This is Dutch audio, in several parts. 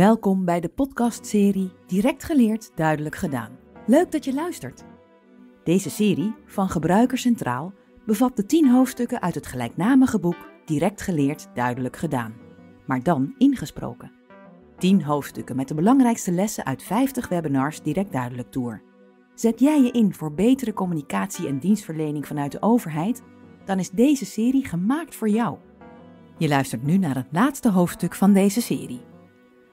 Welkom bij de podcastserie Direct geleerd, duidelijk gedaan. Leuk dat je luistert. Deze serie van Gebruiker Centraal bevat de 10 hoofdstukken uit het gelijknamige boek Direct geleerd, duidelijk gedaan, maar dan ingesproken. 10 hoofdstukken met de belangrijkste lessen uit 50 webinars direct duidelijk door. Zet jij je in voor betere communicatie en dienstverlening vanuit de overheid? Dan is deze serie gemaakt voor jou. Je luistert nu naar het laatste hoofdstuk van deze serie.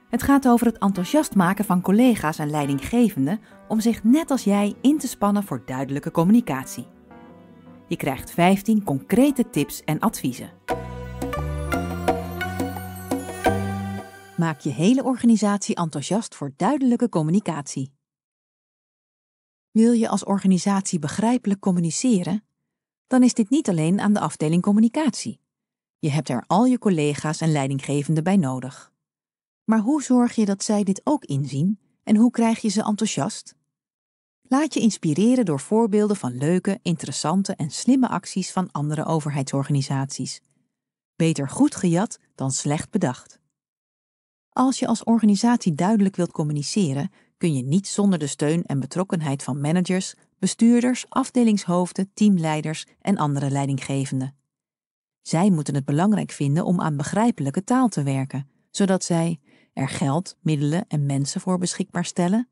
Het gaat over het enthousiast maken van collega's en leidinggevenden om zich net als jij in te spannen voor duidelijke communicatie. Je krijgt 15 concrete tips en adviezen. Maak je hele organisatie enthousiast voor duidelijke communicatie. Wil je als organisatie begrijpelijk communiceren? Dan is dit niet alleen aan de afdeling communicatie. Je hebt er al je collega's en leidinggevenden bij nodig. Maar hoe zorg je dat zij dit ook inzien en hoe krijg je ze enthousiast? Laat je inspireren door voorbeelden van leuke, interessante en slimme acties van andere overheidsorganisaties. Beter goed gejat dan slecht bedacht. Als je als organisatie duidelijk wilt communiceren, kun je niet zonder de steun en betrokkenheid van managers, bestuurders, afdelingshoofden, teamleiders en andere leidinggevenden. Zij moeten het belangrijk vinden om aan begrijpelijke taal te werken, zodat zij er geld, middelen en mensen voor beschikbaar stellen,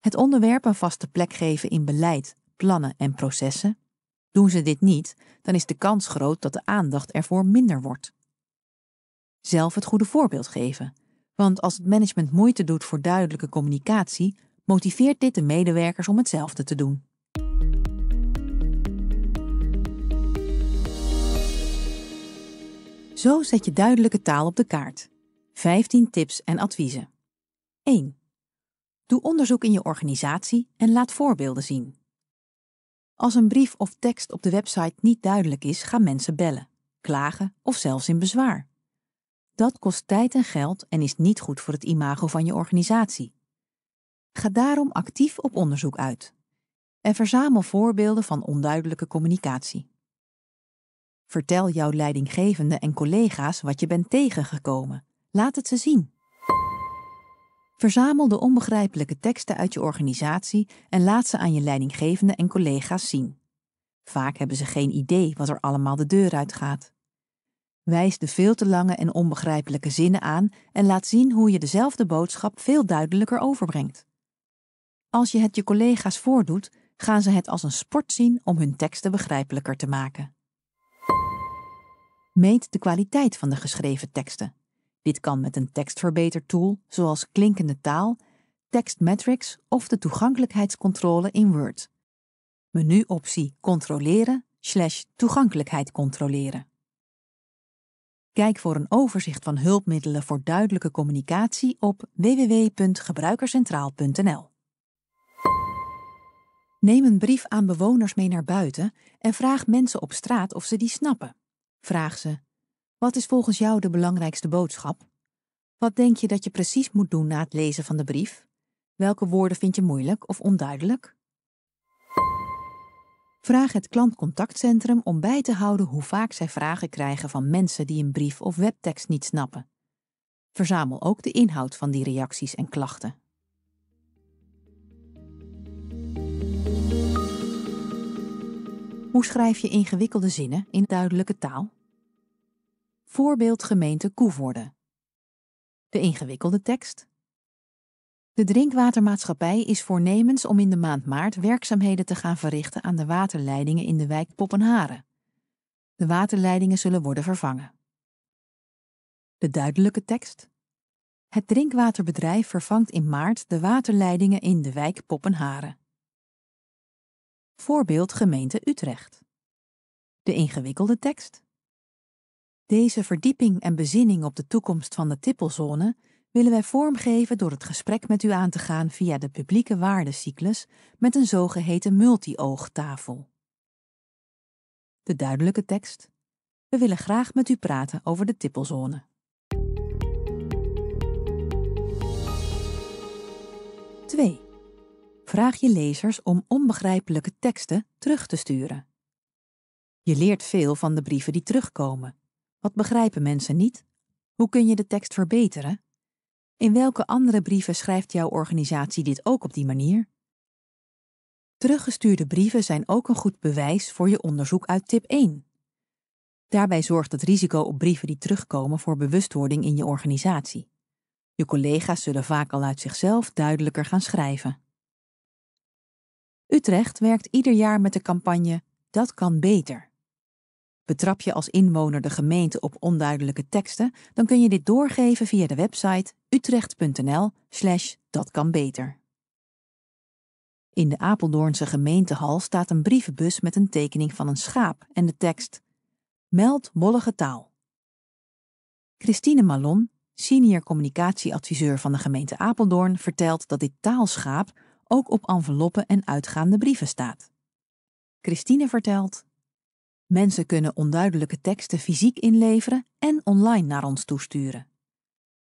het onderwerp een vaste plek geven in beleid, plannen en processen. Doen ze dit niet, dan is de kans groot dat de aandacht ervoor minder wordt. Zelf het goede voorbeeld geven, want als het management moeite doet voor duidelijke communicatie, motiveert dit de medewerkers om hetzelfde te doen. Zo zet je duidelijke taal op de kaart 15 tips en adviezen. 1. Doe onderzoek in je organisatie en laat voorbeelden zien. Als een brief of tekst op de website niet duidelijk is, gaan mensen bellen, klagen of zelfs in bezwaar. Dat kost tijd en geld en is niet goed voor het imago van je organisatie. Ga daarom actief op onderzoek uit en verzamel voorbeelden van onduidelijke communicatie. Vertel jouw leidinggevende en collega's wat je bent tegengekomen Laat het ze zien. Verzamel de onbegrijpelijke teksten uit je organisatie en laat ze aan je leidinggevende en collega's zien. Vaak hebben ze geen idee wat er allemaal de deur uit gaat. Wijs de veel te lange en onbegrijpelijke zinnen aan en laat zien hoe je dezelfde boodschap veel duidelijker overbrengt. Als je het je collega's voordoet, gaan ze het als een sport zien om hun teksten begrijpelijker te maken. Meet de kwaliteit van de geschreven teksten. Dit kan met een tekstverbetertool zoals klinkende taal, tekstmetrics of de toegankelijkheidscontrole in Word. Menuoptie Controleren slash Toegankelijkheid controleren. Kijk voor een overzicht van hulpmiddelen voor duidelijke communicatie op www.gebruikercentraal.nl. Neem een brief aan bewoners mee naar buiten en vraag mensen op straat of ze die snappen. Vraag ze: wat is volgens jou de belangrijkste boodschap? Wat denk je dat je precies moet doen na het lezen van de brief? Welke woorden vind je moeilijk of onduidelijk? Vraag het klantcontactcentrum om bij te houden hoe vaak zij vragen krijgen van mensen die een brief of webtekst niet snappen. Verzamel ook de inhoud van die reacties en klachten. Hoe schrijf je ingewikkelde zinnen in duidelijke taal? Voorbeeld gemeente Koevoorde. De ingewikkelde tekst. De drinkwatermaatschappij is voornemens om in de maand maart werkzaamheden te gaan verrichten aan de waterleidingen in de wijk Poppenharen. De waterleidingen zullen worden vervangen. De duidelijke tekst. Het drinkwaterbedrijf vervangt in maart de waterleidingen in de wijk Poppenharen. Voorbeeld gemeente Utrecht. De ingewikkelde tekst. Deze verdieping en bezinning op de toekomst van de tippelzone willen wij vormgeven door het gesprek met u aan te gaan via de publieke waardecyclus met een zogeheten multi-oogtafel. De duidelijke tekst. We willen graag met u praten over de tippelzone. 2. Vraag je lezers om onbegrijpelijke teksten terug te sturen. Je leert veel van de brieven die terugkomen wat begrijpen mensen niet? Hoe kun je de tekst verbeteren? In welke andere brieven schrijft jouw organisatie dit ook op die manier? Teruggestuurde brieven zijn ook een goed bewijs voor je onderzoek uit tip 1. Daarbij zorgt het risico op brieven die terugkomen voor bewustwording in je organisatie. Je collega's zullen vaak al uit zichzelf duidelijker gaan schrijven. Utrecht werkt ieder jaar met de campagne Dat kan beter. Betrap je als inwoner de gemeente op onduidelijke teksten, dan kun je dit doorgeven via de website utrecht.nl/slash dat kan beter. In de Apeldoornse gemeentehal staat een brievenbus met een tekening van een schaap en de tekst: Meld mollige taal. Christine Malon, senior communicatieadviseur van de gemeente Apeldoorn, vertelt dat dit taalschaap ook op enveloppen en uitgaande brieven staat. Christine vertelt Mensen kunnen onduidelijke teksten fysiek inleveren en online naar ons toesturen.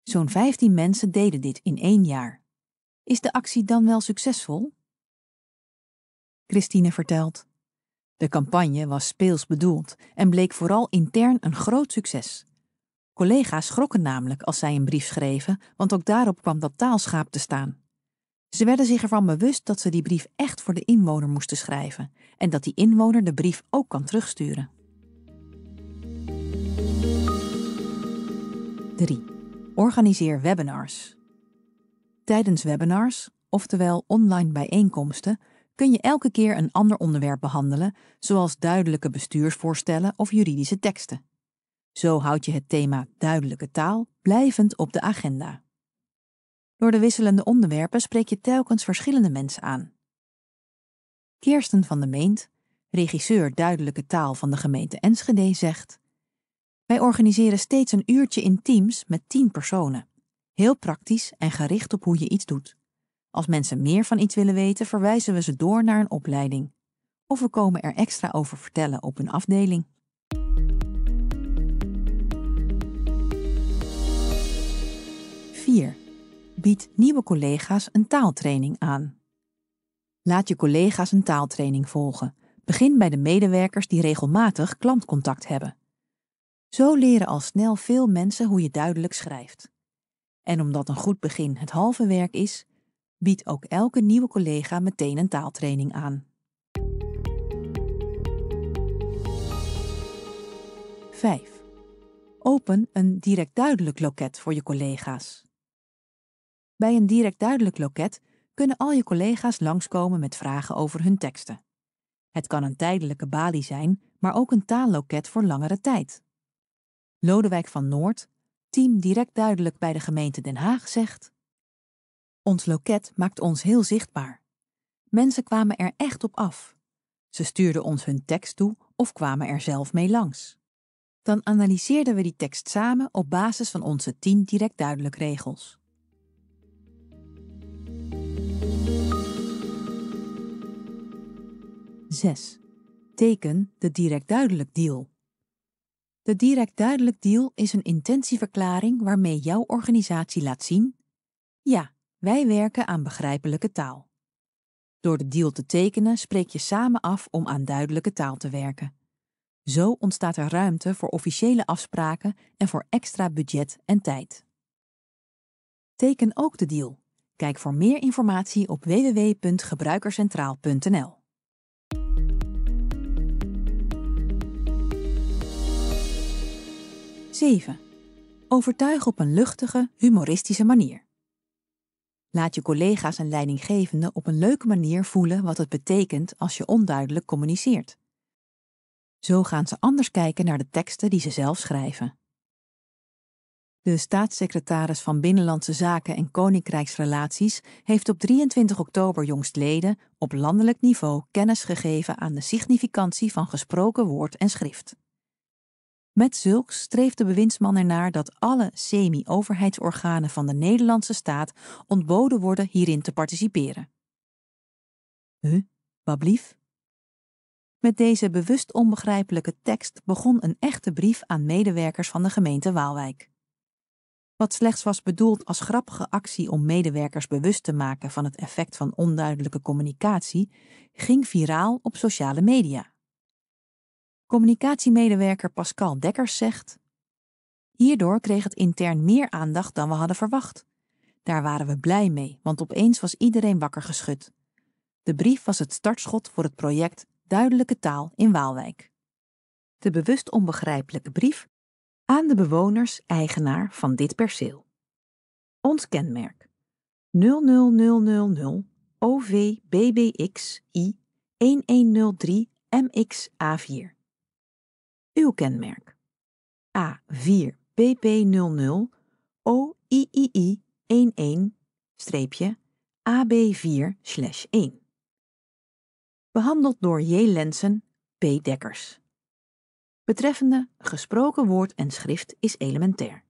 Zo'n 15 mensen deden dit in één jaar. Is de actie dan wel succesvol? Christine vertelt. De campagne was speels bedoeld en bleek vooral intern een groot succes. Collega's schrokken namelijk als zij een brief schreven, want ook daarop kwam dat taalschaap te staan. Ze werden zich ervan bewust dat ze die brief echt voor de inwoner moesten schrijven en dat die inwoner de brief ook kan terugsturen. 3. Organiseer webinars. Tijdens webinars, oftewel online bijeenkomsten, kun je elke keer een ander onderwerp behandelen, zoals duidelijke bestuursvoorstellen of juridische teksten. Zo houd je het thema duidelijke taal blijvend op de agenda. Door de wisselende onderwerpen spreek je telkens verschillende mensen aan. Kirsten van de Meent, regisseur Duidelijke Taal van de gemeente Enschede, zegt: Wij organiseren steeds een uurtje in teams met tien personen. Heel praktisch en gericht op hoe je iets doet. Als mensen meer van iets willen weten, verwijzen we ze door naar een opleiding. Of we komen er extra over vertellen op een afdeling. Vier. Bied nieuwe collega's een taaltraining aan. Laat je collega's een taaltraining volgen. Begin bij de medewerkers die regelmatig klantcontact hebben. Zo leren al snel veel mensen hoe je duidelijk schrijft. En omdat een goed begin het halve werk is, biedt ook elke nieuwe collega meteen een taaltraining aan. 5. Open een direct duidelijk loket voor je collega's. Bij een direct duidelijk loket kunnen al je collega's langskomen met vragen over hun teksten. Het kan een tijdelijke balie zijn, maar ook een taalloket voor langere tijd. Lodewijk van Noord, team direct duidelijk bij de gemeente Den Haag, zegt: Ons loket maakt ons heel zichtbaar. Mensen kwamen er echt op af. Ze stuurden ons hun tekst toe of kwamen er zelf mee langs. Dan analyseerden we die tekst samen op basis van onze 10 direct duidelijk regels. 6. Teken de direct duidelijk deal. De direct duidelijk deal is een intentieverklaring waarmee jouw organisatie laat zien: ja, wij werken aan begrijpelijke taal. Door de deal te tekenen spreek je samen af om aan duidelijke taal te werken. Zo ontstaat er ruimte voor officiële afspraken en voor extra budget en tijd. Teken ook de deal. Kijk voor meer informatie op www.gebruikercentraal.nl. 7. Overtuig op een luchtige, humoristische manier. Laat je collega's en leidinggevenden op een leuke manier voelen wat het betekent als je onduidelijk communiceert. Zo gaan ze anders kijken naar de teksten die ze zelf schrijven. De staatssecretaris van Binnenlandse Zaken en Koninkrijksrelaties heeft op 23 oktober jongstleden op landelijk niveau kennis gegeven aan de significantie van gesproken woord en schrift. Met zulks streeft de bewindsman ernaar dat alle semi-overheidsorganen van de Nederlandse staat ontboden worden hierin te participeren. Huh, wat Met deze bewust onbegrijpelijke tekst begon een echte brief aan medewerkers van de gemeente Waalwijk. Wat slechts was bedoeld als grappige actie om medewerkers bewust te maken van het effect van onduidelijke communicatie, ging viraal op sociale media. Communicatiemedewerker Pascal Dekkers zegt: Hierdoor kreeg het intern meer aandacht dan we hadden verwacht. Daar waren we blij mee, want opeens was iedereen wakker geschud. De brief was het startschot voor het project Duidelijke Taal in Waalwijk. De bewust onbegrijpelijke brief aan de bewoners, eigenaar van dit perceel. Ons kenmerk 00000 OVBBXI 1103 MXA4 uw kenmerk. A4PP00 OIII11-AB4-1. Behandeld door J. Lensen, P. Dekkers. Betreffende gesproken woord en schrift is elementair.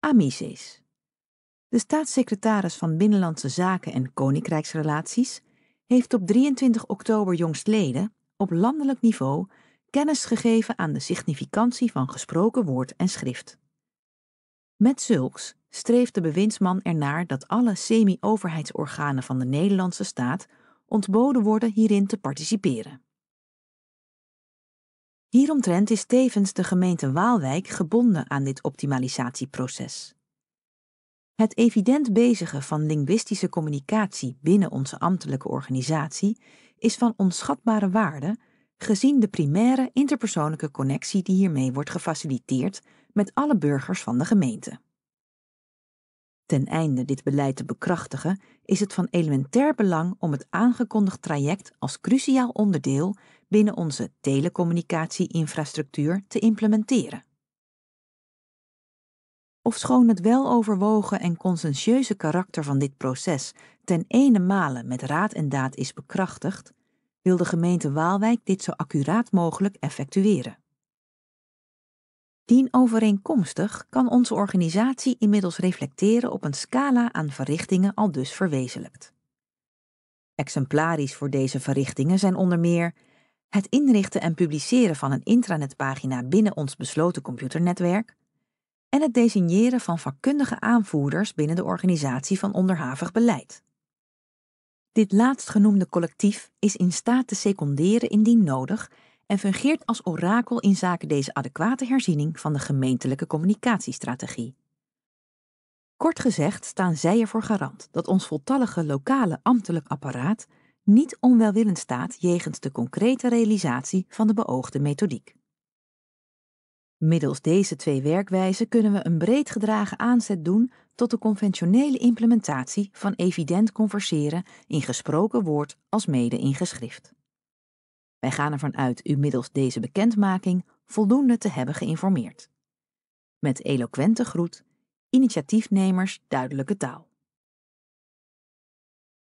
Amices. De staatssecretaris van Binnenlandse Zaken en Koninkrijksrelaties heeft op 23 oktober jongstleden op landelijk niveau kennis gegeven aan de significantie van gesproken woord en schrift. Met zulks streeft de bewindsman ernaar dat alle semi-overheidsorganen van de Nederlandse staat ontboden worden hierin te participeren. Hieromtrent is tevens de gemeente Waalwijk gebonden aan dit optimalisatieproces. Het evident bezigen van linguïstische communicatie binnen onze ambtelijke organisatie is van onschatbare waarde gezien de primaire interpersoonlijke connectie die hiermee wordt gefaciliteerd met alle burgers van de gemeente. Ten einde dit beleid te bekrachtigen, is het van elementair belang om het aangekondigd traject als cruciaal onderdeel binnen onze telecommunicatie-infrastructuur te implementeren. Ofschoon het weloverwogen en consensueuze karakter van dit proces ten ene male met raad en daad is bekrachtigd, wil de gemeente Waalwijk dit zo accuraat mogelijk effectueren. Dienovereenkomstig kan onze organisatie inmiddels reflecteren op een scala aan verrichtingen al dus verwezenlijkt. Exemplarisch voor deze verrichtingen zijn onder meer het inrichten en publiceren van een intranetpagina binnen ons besloten computernetwerk en het designeren van vakkundige aanvoerders binnen de organisatie van onderhavig beleid. Dit laatstgenoemde collectief is in staat te seconderen indien nodig en fungeert als orakel in zaken deze adequate herziening van de gemeentelijke communicatiestrategie. Kort gezegd staan zij ervoor garant dat ons voltallige lokale ambtelijk apparaat niet onwelwillend staat jegens de concrete realisatie van de beoogde methodiek. Middels deze twee werkwijzen kunnen we een breed gedragen aanzet doen tot de conventionele implementatie van evident converseren in gesproken woord als mede in geschrift. Wij gaan ervan uit u middels deze bekendmaking voldoende te hebben geïnformeerd. Met eloquente groet, initiatiefnemers duidelijke taal.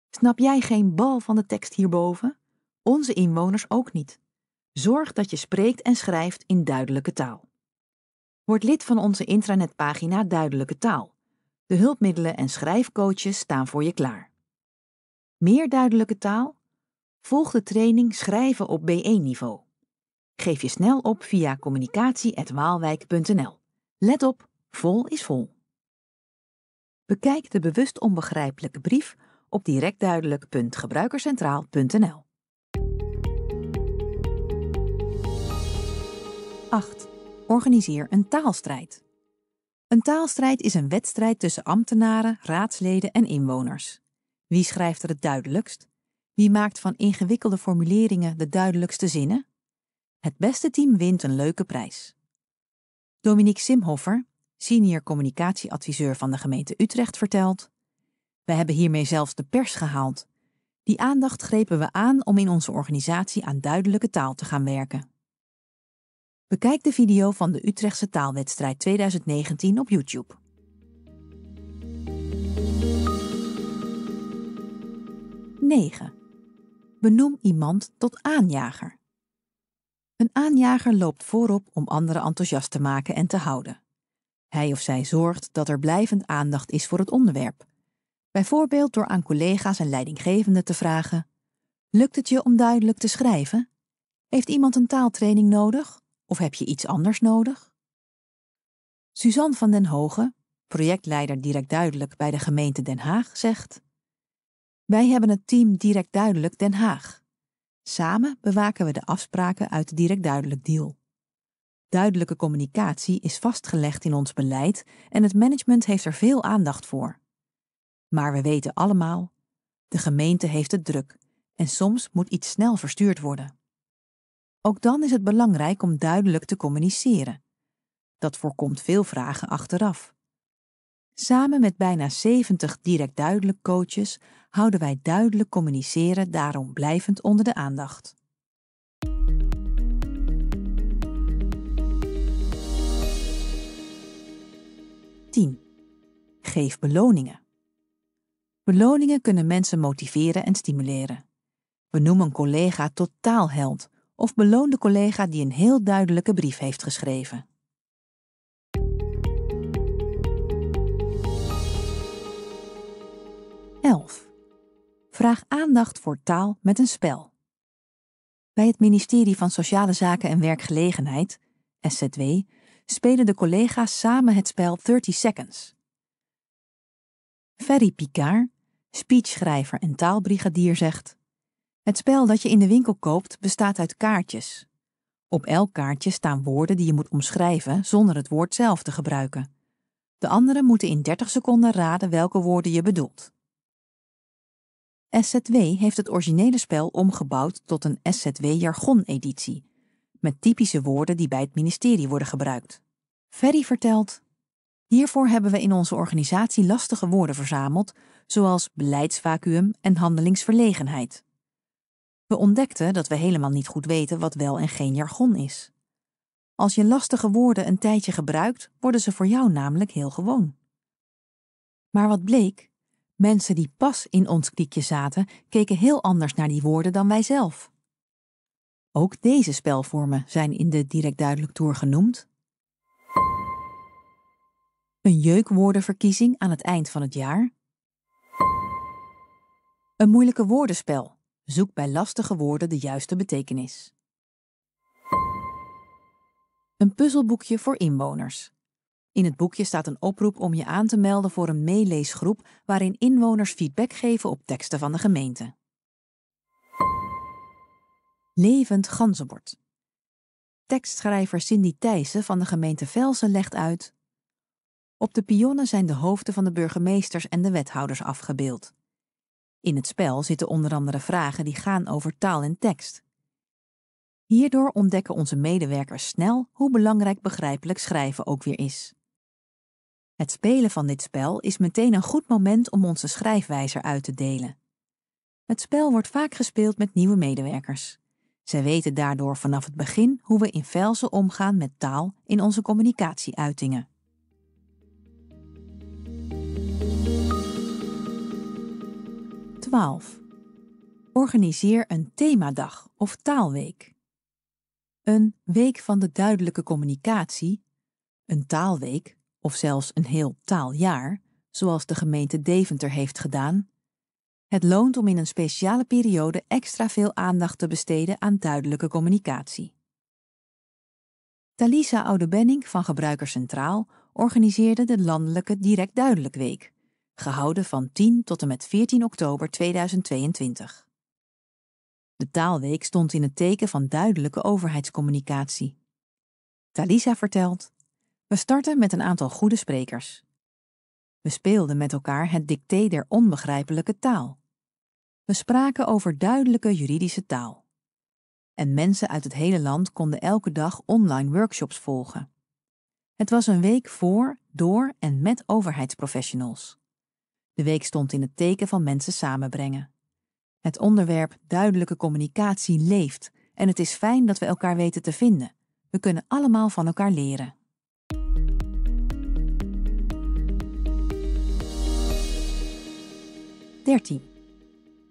Snap jij geen bal van de tekst hierboven? Onze inwoners ook niet. Zorg dat je spreekt en schrijft in duidelijke taal. Word lid van onze intranetpagina Duidelijke Taal. De hulpmiddelen en schrijfcoaches staan voor je klaar. Meer duidelijke taal? Volg de training Schrijven op B1-niveau. Geef je snel op via communicatie.waalwijk.nl. Let op, vol is vol. Bekijk de bewust onbegrijpelijke brief op directduidelijk.gebruikercentraal.nl. 8. Organiseer een taalstrijd. Een taalstrijd is een wedstrijd tussen ambtenaren, raadsleden en inwoners. Wie schrijft er het duidelijkst? Wie maakt van ingewikkelde formuleringen de duidelijkste zinnen? Het beste team wint een leuke prijs. Dominique Simhoffer, senior communicatieadviseur van de gemeente Utrecht, vertelt: We hebben hiermee zelfs de pers gehaald. Die aandacht grepen we aan om in onze organisatie aan duidelijke taal te gaan werken. Bekijk de video van de Utrechtse taalwedstrijd 2019 op YouTube. (9) Benoem iemand tot aanjager. Een aanjager loopt voorop om anderen enthousiast te maken en te houden. Hij of zij zorgt dat er blijvend aandacht is voor het onderwerp. Bijvoorbeeld door aan collega's en leidinggevenden te vragen: Lukt het je om duidelijk te schrijven? Heeft iemand een taaltraining nodig? Of heb je iets anders nodig? Suzanne van den Hogen, projectleider Direct Duidelijk bij de gemeente Den Haag, zegt: Wij hebben het team Direct Duidelijk Den Haag. Samen bewaken we de afspraken uit de Direct Duidelijk deal. Duidelijke communicatie is vastgelegd in ons beleid en het management heeft er veel aandacht voor. Maar we weten allemaal, de gemeente heeft het druk en soms moet iets snel verstuurd worden. Ook dan is het belangrijk om duidelijk te communiceren. Dat voorkomt veel vragen achteraf. Samen met bijna 70 direct duidelijk coaches houden wij duidelijk communiceren daarom blijvend onder de aandacht. 10. Geef beloningen. Beloningen kunnen mensen motiveren en stimuleren. We noemen een collega totaalheld of beloon de collega die een heel duidelijke brief heeft geschreven. Vraag aandacht voor taal met een spel. Bij het ministerie van Sociale Zaken en Werkgelegenheid, SZW, spelen de collega's samen het spel 30 Seconds. Ferry Picard, speechschrijver en taalbrigadier, zegt: het spel dat je in de winkel koopt bestaat uit kaartjes. Op elk kaartje staan woorden die je moet omschrijven zonder het woord zelf te gebruiken. De anderen moeten in 30 seconden raden welke woorden je bedoelt. SZW heeft het originele spel omgebouwd tot een SZW-jargon-editie, met typische woorden die bij het ministerie worden gebruikt. Ferry vertelt: Hiervoor hebben we in onze organisatie lastige woorden verzameld, zoals beleidsvacuum en handelingsverlegenheid. We ontdekten dat we helemaal niet goed weten wat wel en geen jargon is. Als je lastige woorden een tijdje gebruikt, worden ze voor jou namelijk heel gewoon. Maar wat bleek? Mensen die pas in ons kliekje zaten, keken heel anders naar die woorden dan wij zelf. Ook deze spelvormen zijn in de Direct Duidelijk Tour genoemd. Een jeukwoordenverkiezing aan het eind van het jaar. Een moeilijke woordenspel Zoek bij lastige woorden de juiste betekenis. Een puzzelboekje voor inwoners. In het boekje staat een oproep om je aan te melden voor een meeleesgroep waarin inwoners feedback geven op teksten van de gemeente. Levend ganzenbord. Tekstschrijver Cindy Thijssen van de gemeente Velsen legt uit: Op de pionnen zijn de hoofden van de burgemeesters en de wethouders afgebeeld. In het spel zitten onder andere vragen die gaan over taal en tekst. Hierdoor ontdekken onze medewerkers snel hoe belangrijk begrijpelijk schrijven ook weer is. Het spelen van dit spel is meteen een goed moment om onze schrijfwijzer uit te delen. Het spel wordt vaak gespeeld met nieuwe medewerkers. Zij weten daardoor vanaf het begin hoe we in Velsen omgaan met taal in onze communicatieuitingen. 12. Organiseer een themadag of taalweek. Een week van de duidelijke communicatie, een taalweek of zelfs een heel taaljaar, zoals de gemeente Deventer heeft gedaan. Het loont om in een speciale periode extra veel aandacht te besteden aan duidelijke communicatie. Talisa Oudebenning van Gebruikerscentraal Centraal organiseerde de Landelijke Direct Duidelijk Week gehouden van 10 tot en met 14 oktober 2022. De taalweek stond in het teken van duidelijke overheidscommunicatie. Talisa vertelt: We starten met een aantal goede sprekers. We speelden met elkaar het dicté der onbegrijpelijke taal. We spraken over duidelijke juridische taal. En mensen uit het hele land konden elke dag online workshops volgen. Het was een week voor, door en met overheidsprofessionals. De week stond in het teken van mensen samenbrengen. Het onderwerp duidelijke communicatie leeft en het is fijn dat we elkaar weten te vinden. We kunnen allemaal van elkaar leren. 13.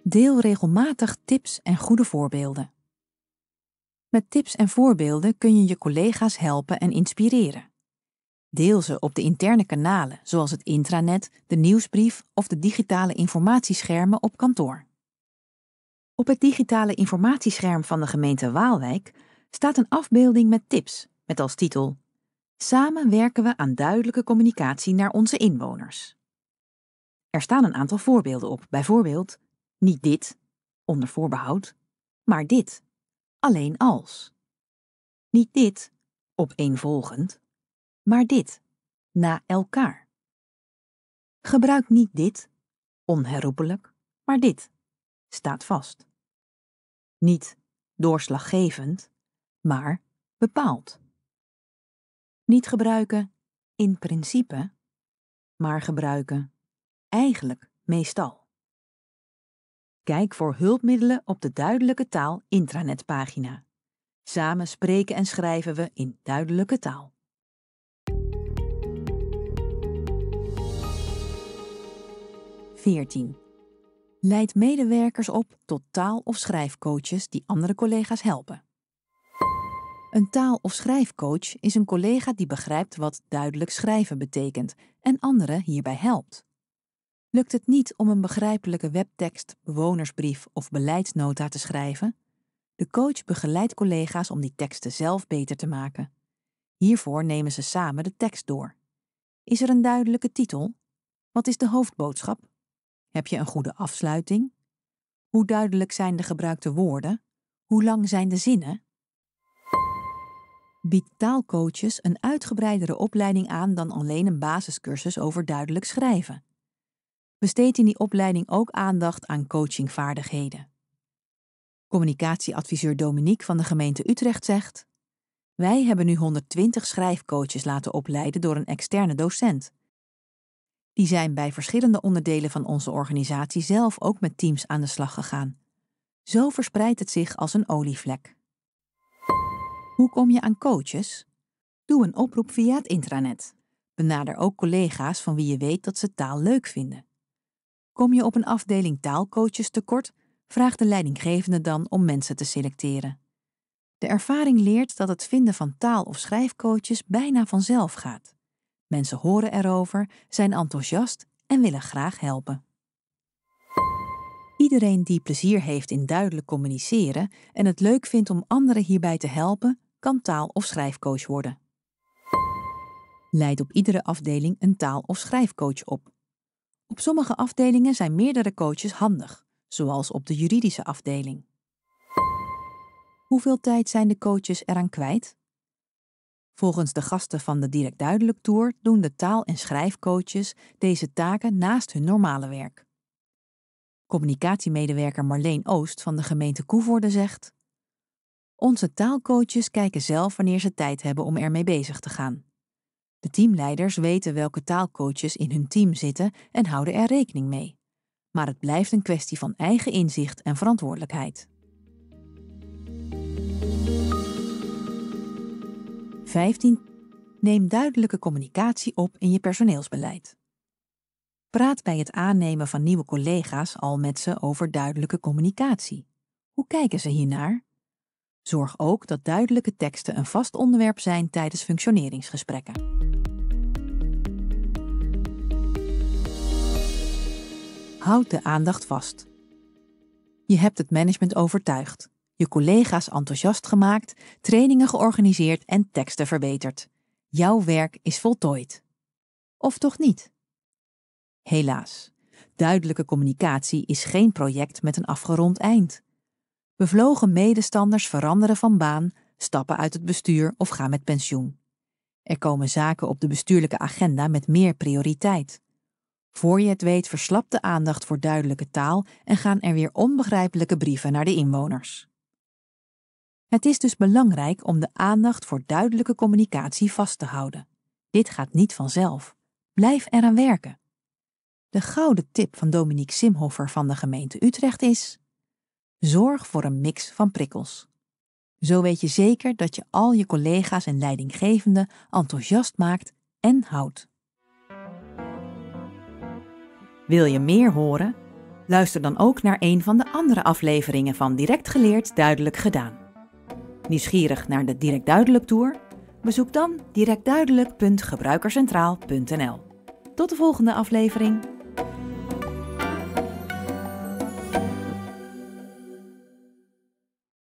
Deel regelmatig tips en goede voorbeelden. Met tips en voorbeelden kun je je collega's helpen en inspireren. Deel ze op de interne kanalen, zoals het intranet, de nieuwsbrief of de digitale informatieschermen op kantoor. Op het digitale informatiescherm van de gemeente Waalwijk staat een afbeelding met tips, met als titel Samen werken we aan duidelijke communicatie naar onze inwoners. Er staan een aantal voorbeelden op, bijvoorbeeld niet dit, onder voorbehoud, maar dit, alleen als. Niet dit, op opeenvolgend, maar dit, na elkaar. Gebruik niet dit, onherroepelijk, maar dit, staat vast. Niet doorslaggevend, maar bepaald. Niet gebruiken in principe, maar gebruiken eigenlijk meestal. Kijk voor hulpmiddelen op de duidelijke taal intranetpagina. Samen spreken en schrijven we in duidelijke taal. 14. Leid medewerkers op tot taal- of schrijfcoaches die andere collega's helpen. Een taal- of schrijfcoach is een collega die begrijpt wat duidelijk schrijven betekent en anderen hierbij helpt. Lukt het niet om een begrijpelijke webtekst, bewonersbrief of beleidsnota te schrijven? De coach begeleidt collega's om die teksten zelf beter te maken. Hiervoor nemen ze samen de tekst door. Is er een duidelijke titel? Wat is de hoofdboodschap? Heb je een goede afsluiting? Hoe duidelijk zijn de gebruikte woorden? Hoe lang zijn de zinnen? Bied taalcoaches een uitgebreidere opleiding aan dan alleen een basiscursus over duidelijk schrijven? Besteed in die opleiding ook aandacht aan coachingvaardigheden. Communicatieadviseur Dominique van de gemeente Utrecht zegt: Wij hebben nu 120 schrijfcoaches laten opleiden door een externe docent. Die zijn bij verschillende onderdelen van onze organisatie zelf ook met teams aan de slag gegaan. Zo verspreidt het zich als een olievlek. Hoe kom je aan coaches? Doe een oproep via het intranet. Benader ook collega's van wie je weet dat ze taal leuk vinden. Kom je op een afdeling taalcoaches tekort, vraag de leidinggevende dan om mensen te selecteren. De ervaring leert dat het vinden van taal- of schrijfcoaches bijna vanzelf gaat. Mensen horen erover, zijn enthousiast en willen graag helpen. Iedereen die plezier heeft in duidelijk communiceren en het leuk vindt om anderen hierbij te helpen, kan taal- of schrijfcoach worden. Leid op iedere afdeling een taal- of schrijfcoach op. Op sommige afdelingen zijn meerdere coaches handig, zoals op de juridische afdeling. Hoeveel tijd zijn de coaches eraan kwijt? Volgens de gasten van de Direct Duidelijk Tour doen de taal- en schrijfcoaches deze taken naast hun normale werk. Communicatiemedewerker Marleen Oost van de gemeente Koevoorde zegt: Onze taalcoaches kijken zelf wanneer ze tijd hebben om ermee bezig te gaan. De teamleiders weten welke taalcoaches in hun team zitten en houden er rekening mee. Maar het blijft een kwestie van eigen inzicht en verantwoordelijkheid. 15. Neem duidelijke communicatie op in je personeelsbeleid. Praat bij het aannemen van nieuwe collega's al met ze over duidelijke communicatie. Hoe kijken ze hiernaar? Zorg ook dat duidelijke teksten een vast onderwerp zijn tijdens functioneringsgesprekken. Houd de aandacht vast. Je hebt het management overtuigd je collega's enthousiast gemaakt, trainingen georganiseerd en teksten verbeterd. Jouw werk is voltooid. Of toch niet? Helaas, duidelijke communicatie is geen project met een afgerond eind. Bevlogen medestanders veranderen van baan, stappen uit het bestuur of gaan met pensioen. Er komen zaken op de bestuurlijke agenda met meer prioriteit. Voor je het weet verslapt de aandacht voor duidelijke taal en gaan er weer onbegrijpelijke brieven naar de inwoners. Het is dus belangrijk om de aandacht voor duidelijke communicatie vast te houden. Dit gaat niet vanzelf. Blijf eraan werken. De gouden tip van Dominique Simhoffer van de gemeente Utrecht is: zorg voor een mix van prikkels. Zo weet je zeker dat je al je collega's en leidinggevenden enthousiast maakt en houdt. Wil je meer horen? Luister dan ook naar een van de andere afleveringen van Direct Geleerd Duidelijk Gedaan. Nieuwsgierig naar de Direct Duidelijk Tour? Bezoek dan directduidelijk.gebruikercentraal.nl. Tot de volgende aflevering.